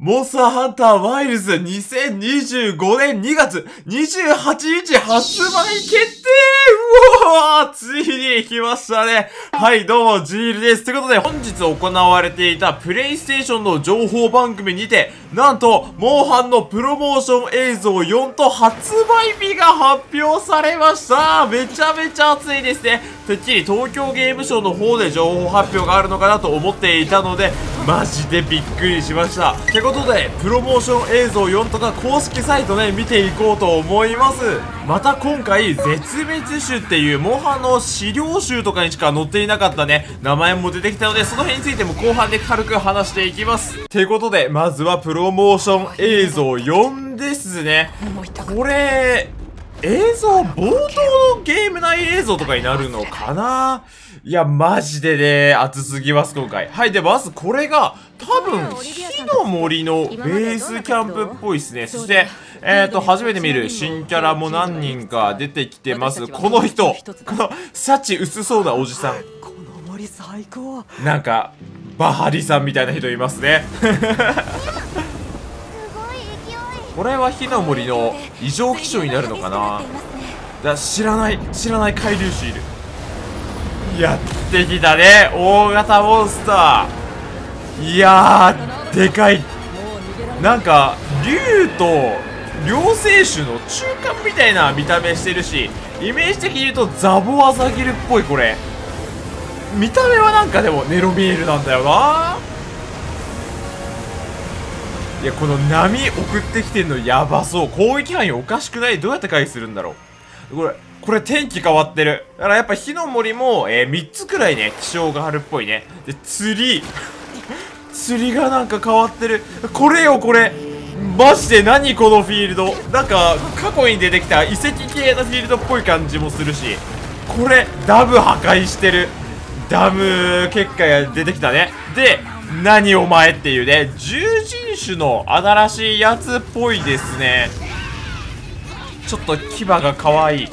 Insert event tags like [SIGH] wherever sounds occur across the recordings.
モンスターハンターワイルズ2025年2月28日発売決定うおーついに来ましたねはいどうも、ジールです。ということで、本日行われていたプレイステーションの情報番組にて、なんと、モンハンのプロモーション映像4と発売日が発表されましためちゃめちゃ暑いですねてっきり東京ゲームショウの方で情報発表があるのかなと思っていたので、マジでびっくりしました。ことで、プロモーション映像4とか公式サイトね、見ていこうと思います。また今回、絶滅種っていうモンハンの資料集とかにしか載っていなかったね、名前も出てきたので、その辺についても後半で軽く話していきます。てことで、まずはプロモーション映像4ですね。これ、映像、冒頭のゲーム内映像とかになるのかないや、マジでね、熱すぎます、今回。はい、で、まずこれが、多分、火の森のベースキャンプっぽいですね。そして、えっ、ー、と、初めて見る新キャラも何人か出てきてます。この人、この、幸薄そうなおじさん。この森最高。なんか、バハリさんみたいな人いますね。これは火の森の異常気象になるのかなだ知らない知らない海流種いるやってきたね大型モンスターいやでかいなんか竜と両生種の中間みたいな見た目してるしイメージ的に言うとザボアザギルっぽいこれ見た目はなんかでもネロミールなんだよないやこの波送ってきてんのやばそう攻撃範囲おかしくないどうやって回避するんだろうこれこれ天気変わってる。だからやっぱ火の森も、えー、3つくらいね、気象があるっぽいね。で、釣り。[LAUGHS] 釣りがなんか変わってる。これよ、これ。マジで何このフィールド。なんか、過去に出てきた遺跡系のフィールドっぽい感じもするし。これ、ダム破壊してる。ダム結果が出てきたね。で、何お前っていうね、獣人種の新しいやつっぽいですね。ちょっと牙が可愛い。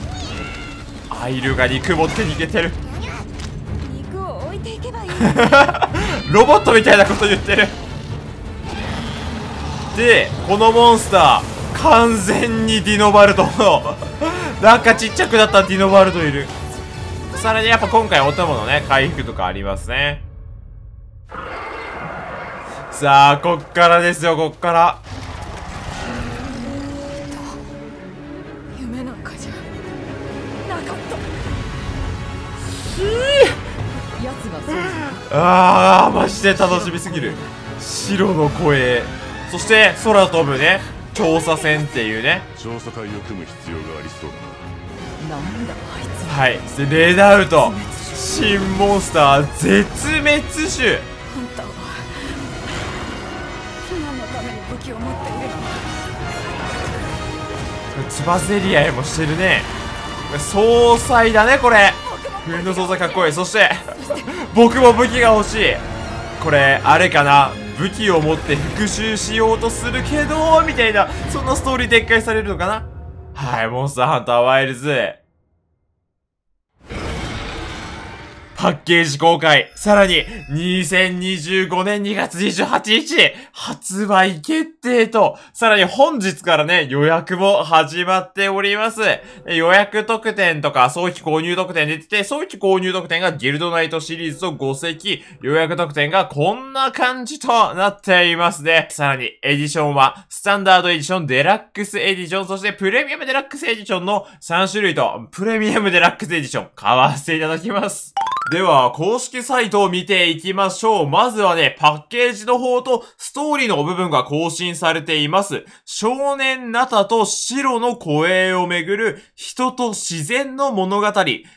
アイルが肉持って逃げてる [LAUGHS] ロボットみたいなこと言ってるでこのモンスター完全にディノバルトの [LAUGHS] なんかちっちゃくなったディノバルトいるさらにやっぱ今回お供のね回復とかありますねさあこっからですよこっからああマジで楽しみすぎる白の声そして空飛ぶね調査船っていうね調査隊を組む必要がありそうだなんだあいつはいそしてレーダーウト新モンスター絶滅種あんたは何のために武器を持っているのつばぜり合いもしてるね総裁だねこれ冬の操作かっこいいそして僕も武器が欲しいこれあれかな武器を持って復讐しようとするけどみたいなそんなストーリー展開されるのかなはいモンスターハンターワイルズパッケージ公開、さらに2025年2月28日、発売決定と、さらに本日からね、予約も始まっております。予約特典とか、早期購入特典出てて、早期購入特典がギルドナイトシリーズと5席、予約特典がこんな感じとなっていますね。さらに、エディションは、スタンダードエディション、デラックスエディション、そしてプレミアムデラックスエディションの3種類と、プレミアムデラックスエディション、買わせていただきます。では、公式サイトを見ていきましょう。まずはね、パッケージの方とストーリーの部分が更新されています。少年ナタと白の護衛をめぐる人と自然の物語。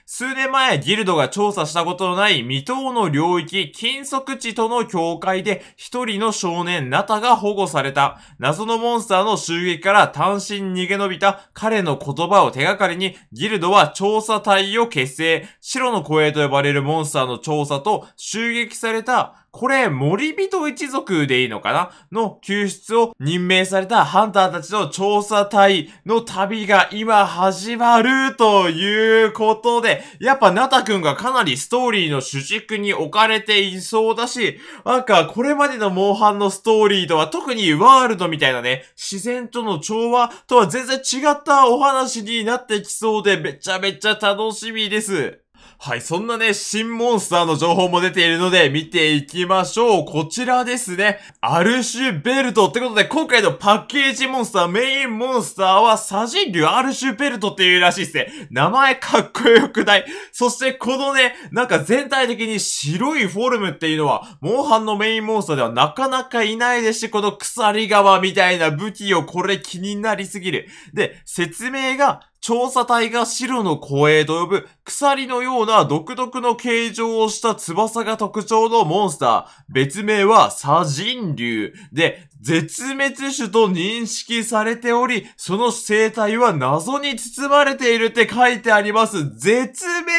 数年前、ギルドが調査したことのない未踏の領域、金属地との境界で一人の少年ナタが保護された。謎のモンスターの襲撃から単身逃げ延びた彼の言葉を手がかりに、ギルドは調査隊を結成。白の護衛と呼ばれるるモンスターの調査と襲撃された、これ森人一族でいいのかなの救出を任命されたハンターたちの調査隊の旅が今始まるということで、やっぱナタ君がかなりストーリーの主軸に置かれていそうだし、なんかこれまでのモンハンのストーリーとは特にワールドみたいなね、自然との調和とは全然違ったお話になってきそうでめちゃめちゃ楽しみです。はい、そんなね、新モンスターの情報も出ているので、見ていきましょう。こちらですね。アルシュベルトってことで、今回のパッケージモンスター、メインモンスターは、サジンュアルシュベルトっていうらしいですね。名前かっこよくない。そして、このね、なんか全体的に白いフォルムっていうのは、モンハンのメインモンスターではなかなかいないですし、この鎖側みたいな武器をこれ気になりすぎる。で、説明が、調査隊が白の光栄と呼ぶ鎖のような独特の形状をした翼が特徴のモンスター。別名は砂人竜で、絶滅種と認識されており、その生態は謎に包まれているって書いてあります。絶滅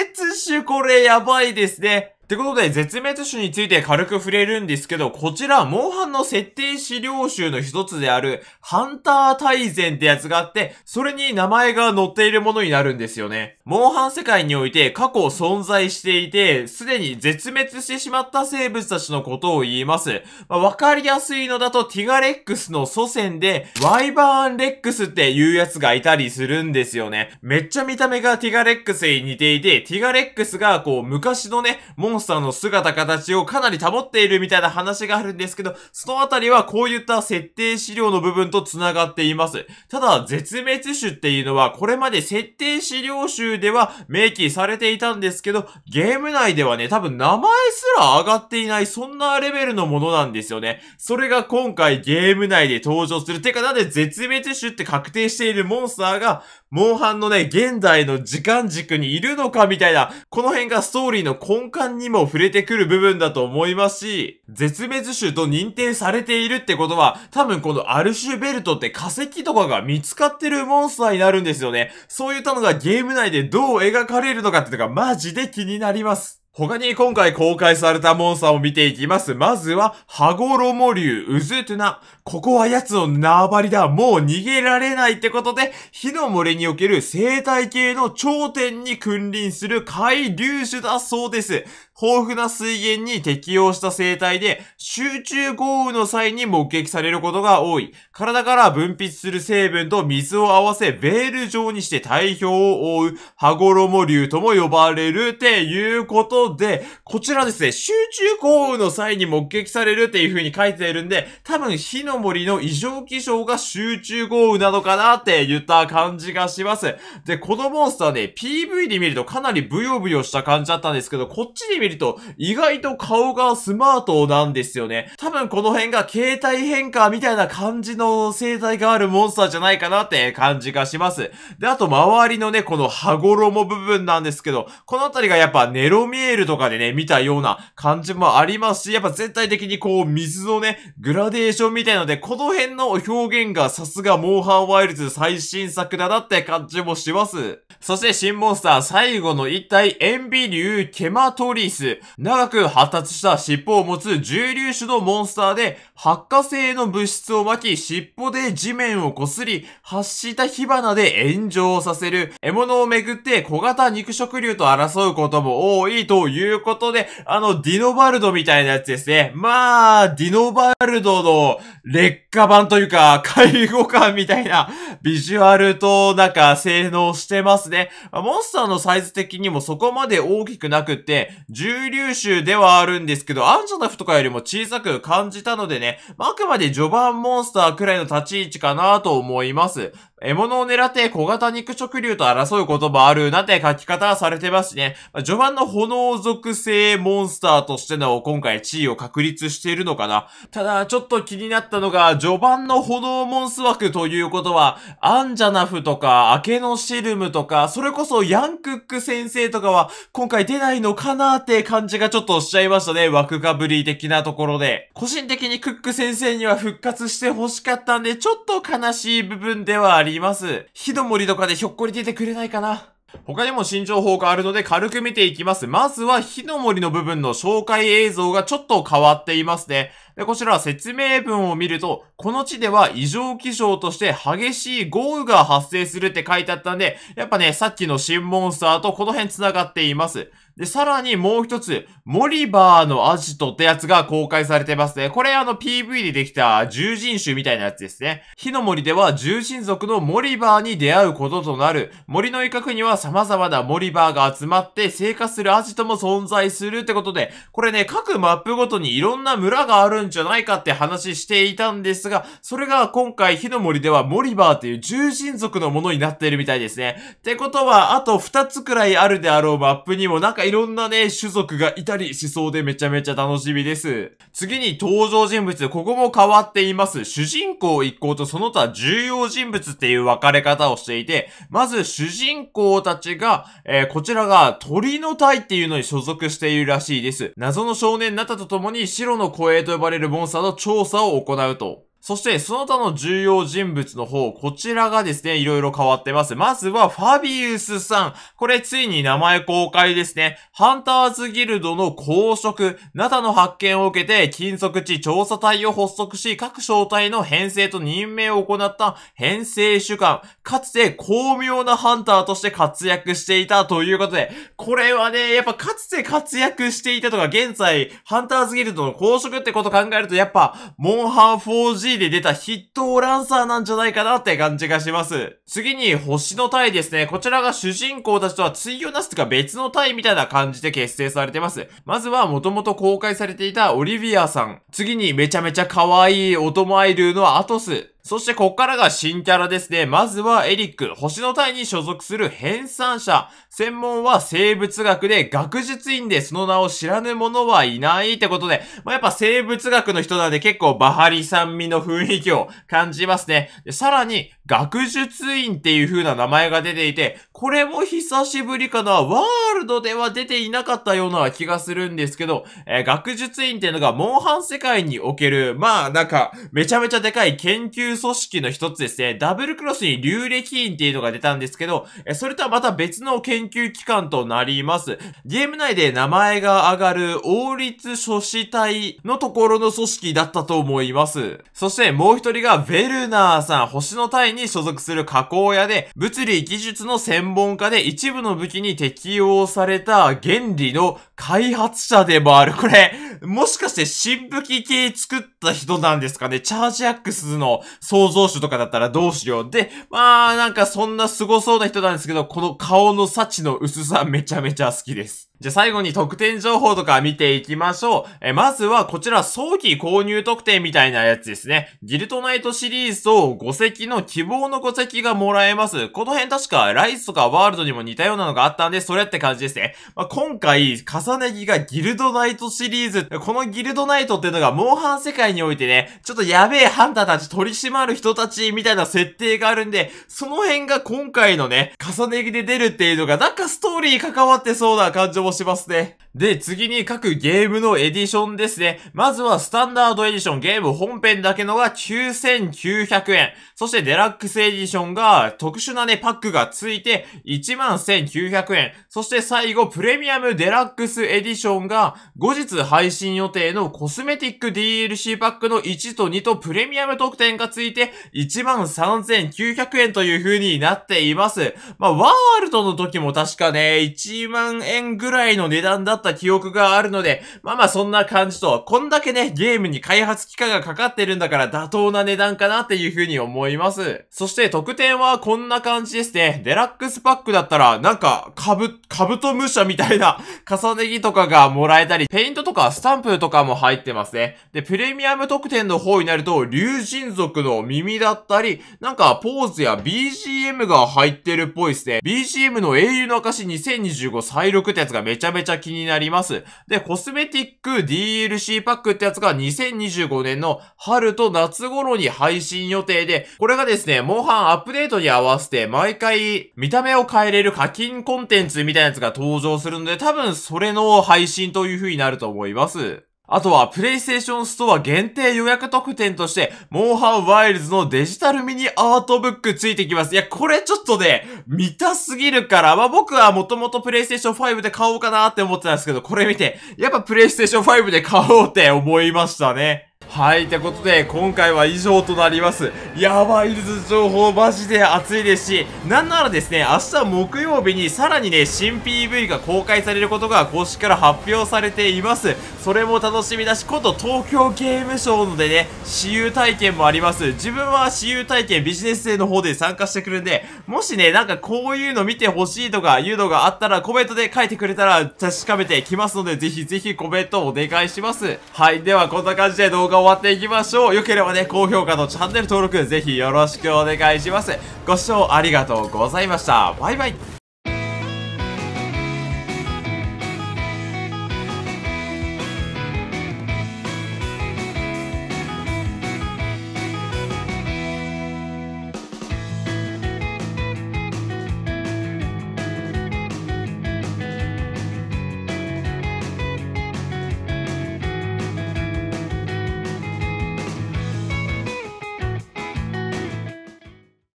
種これやばいですね。ってことで、絶滅種について軽く触れるんですけど、こちら、モンハンの設定資料集の一つである、ハンター大全ってやつがあって、それに名前が載っているものになるんですよね。モンハン世界において過去存在していて、すでに絶滅してしまった生物たちのことを言います。まわ、あ、かりやすいのだとティガレックスの祖先で、ワイバーンレックスっていうやつがいたりするんですよね。めっちゃ見た目がティガレックスに似ていて、ティガレックスがこう昔のね、モンスターの姿形をかなり保っているみたいな話があるんですけど、そのあたりはこういった設定資料の部分と繋がっています。ただ、絶滅種っていうのはこれまで設定資料集では明記されていたんですけど、ゲーム内ではね、多分名前すら上がっていない、そんなレベルのものなんですよね。それが今回ゲーム内で登場する。てかなんで絶滅種って確定しているモンスターが、モンハンのね、現在の時間軸にいるのかみたいな、この辺がストーリーの根幹にも触れてくる部分だと思いますし、絶滅種と認定されているってことは、多分このアルシュベルトって化石とかが見つかってるモンスターになるんですよね。そういったのがゲーム内でどう描かれるのかっていうのがマジで気になります。他に今回公開されたモンスターを見ていきます。まずは、羽衣竜、うずゥな。ここは奴の縄張りだ。もう逃げられないってことで、火の漏れにおける生態系の頂点に君臨する海竜種だそうです。豊富な水源に適応した生態で、集中豪雨の際に目撃されることが多い。体から分泌する成分と水を合わせ、ベール状にして体表を覆う、羽衣竜とも呼ばれるっていうことで、こちらですね、集中豪雨の際に目撃されるっていう風に書いてるんで、多分火の森の異常気象が集中豪雨なのかなって言った感じがします。で、このモンスターね、PV で見るとかなりブヨブヨした感じだったんですけど、こっちで見ると意外と顔がスマートなんですよね。多分この辺が携帯変化みたいな感じの生態があるモンスターじゃないかなって感じがします。で、あと周りのね、この羽衣部分なんですけど、この辺りがやっぱネロミエセールとかでね、見たような感じもありますし、やっぱ全体的にこう、水のね、グラデーションみたいので、この辺の表現がさすがモンハンワイルズ最新作だなって感じもします。そして新モンスター最後の一体、エンビ流ケマトリス。長く発達した尻尾を持つ重粒子のモンスターで、発火性の物質を巻き、尻尾で地面を擦り、発した火花で炎上させる。獲物をめぐって小型肉食竜と争うことも多いとということで、あの、ディノバルドみたいなやつですね。まあ、ディノバルドの劣化版というか、介護感みたいなビジュアルとなんか性能してますね。モンスターのサイズ的にもそこまで大きくなくって、重粒子ではあるんですけど、アンジョナフとかよりも小さく感じたのでね、あくまで序盤モンスターくらいの立ち位置かなと思います。獲物を狙って小型肉食竜と争うこともあるなんて書き方はされてますしね。序盤の炎属性モンスターとしての今回地位を確立しているのかな。ただ、ちょっと気になったのが、序盤の炎モンス枠ということは、アンジャナフとか、明けのシルムとか、それこそヤンクック先生とかは今回出ないのかなって感じがちょっとしちゃいましたね。枠かぶり的なところで。個人的にクック先生には復活して欲しかったんで、ちょっと悲しい部分ではありります。ひどもりとかでひょっこり出てくれないかな。他にも新情報があるので軽く見ていきます。まずは火の森の部分の紹介映像がちょっと変わっていますね。で、こちらは説明文を見ると、この地では異常気象として激しい豪雨が発生するって書いてあったんで、やっぱね、さっきの新モンスターとこの辺繋がっています。で、さらにもう一つ、モリバーのアジトってやつが公開されてますね。これあの PV でできた獣人種みたいなやつですね。火の森では獣神族のモリバーに出会うこととなる。森の一角には様々なモリバーが集まって生活するアジトも存在するってことで、これね、各マップごとにいろんな村があるんじゃないかって話していたんですが、それが今回火の森ではモリバーという獣神族のものになっているみたいですね。ってことは、あと2つくらいあるであろうマップにもなんかいろんなね、種族がいたりしそうでめちゃめちゃ楽しみです。次に登場人物、ここも変わっています。主人公一行とその他重要人物っていう分かれ方をしていて、まず主人公たちが、えー、こちらが鳥の隊っていうのに所属しているらしいです。謎の少年ナタと共に白の声と呼ばれれるモンスターの調査を行うとそして、その他の重要人物の方、こちらがですね、いろいろ変わってます。まずは、ファビウスさん。これ、ついに名前公開ですね。ハンターズギルドの公職、灘の発見を受けて、金属地調査隊を発足し、各小隊の編成と任命を行った編成主幹、かつて巧妙なハンターとして活躍していたということで、これはね、やっぱかつて活躍していたとか、現在、ハンターズギルドの公職ってこと考えると、やっぱ、モンハン 4G で出たットランサーなんじゃないかなって感じがします。次に星の隊ですね。こちらが主人公たちとは対をなすとか別の隊みたいな感じで結成されてます。まずは元々公開されていたオリビアさん。次にめちゃめちゃ可愛いオトマイルのアトス。そしてここからが新キャラですね。まずはエリック、星の隊に所属する編纂者。専門は生物学で学術院でその名を知らぬ者はいないってことで、まあ、やっぱ生物学の人なんで結構バハリさん味の雰囲気を感じますね。でさらに、学術院っていう風な名前が出ていて、これも久しぶりかな。ワールドでは出ていなかったような気がするんですけど、えー、学術院っていうのがモンハン世界における、まあなんか、めちゃめちゃでかい研究組織の一つですね。ダブルクロスに流歴院っていうのが出たんですけど、えー、それとはまた別の研究機関となります。ゲーム内で名前が上がる王立書士隊のところの組織だったと思います。そしてもう一人がヴェルナーさん、星の隊にに所属する加工屋で、物理技術の専門家で一部の武器に適用された原理の開発者でもある。これ、もしかして新武器系作っった人なんですかね。チャージアックスの創造主とかだったらどうしよう。で、まあ、なんかそんな凄そうな人なんですけど、この顔の幸の薄さめちゃめちゃ好きです。じゃ最後に特典情報とか見ていきましょう。え、まずはこちら早期購入特典みたいなやつですね。ギルトナイトシリーズと5席の希望の5席がもらえます。この辺確かライスとかワールドにも似たようなのがあったんで、それって感じですね。まあ、今回、重ね着がギルドナイトシリーズ。このギルドナイトっていうのがモンハン世界内においてね、ちょっとやべえハンターたち、取り締まる人たち、みたいな設定があるんで、その辺が今回のね、重ね着で出るっていうのが、なんかストーリー関わってそうな感じもしますね。で、次に各ゲームのエディションですね。まずはスタンダードエディション、ゲーム本編だけのが9900円。そしてデラックスエディションが特殊なね、パックがついて11900円。そして最後、プレミアムデラックスエディションが後日配信予定のコスメティック DLC パックの1と2とプレミアム特典がついて、13,900円という風になっています。まあ、ワールドの時も確かね、1万円ぐらいの値段だった記憶があるので、まあまあそんな感じと、こんだけね、ゲームに開発期間がかかってるんだから妥当な値段かなっていう風に思います。そして特典はこんな感じですね。デラックスパックだったら、なんか、カブ、カブトムシみたいな重ね着とかがもらえたり、ペイントとかスタンプとかも入ってますね。で、プレミアアム特典の方になると、竜神族の耳だったり、なんかポーズや BGM が入ってるっぽいですね。BGM の英雄の証2025再録ってやつがめちゃめちゃ気になります。で、コスメティック DLC パックってやつが2025年の春と夏頃に配信予定で、これがですね、モンハンアップデートに合わせて毎回見た目を変えれる課金コンテンツみたいなやつが登場するので、多分それの配信という風になると思います。あとは、プレイステーションストア限定予約特典として、モンハンワイルズのデジタルミニアートブックついてきます。いや、これちょっとね、見たすぎるから、まあ、僕はもともとプレイステーション5で買おうかなって思ってたんですけど、これ見て、やっぱプレイステーション5で買おうって思いましたね。はい、ってことで、今回は以上となります。やばいです情報マジで熱いですし、なんならですね、明日木曜日にさらにね、新 PV が公開されることが公式から発表されています。それも楽しみだし、今度東京ゲームショーのでね、私有体験もあります。自分は私有体験ビジネス生の方で参加してくるんで、もしね、なんかこういうの見てほしいとかいうのがあったらコメントで書いてくれたら確かめてきますので、ぜひぜひコメントお願いします。はい、ではこんな感じで動画を終わっていきましょう。よければね、高評価とチャンネル登録、ぜひよろしくお願いします。ご視聴ありがとうございました。バイバイ。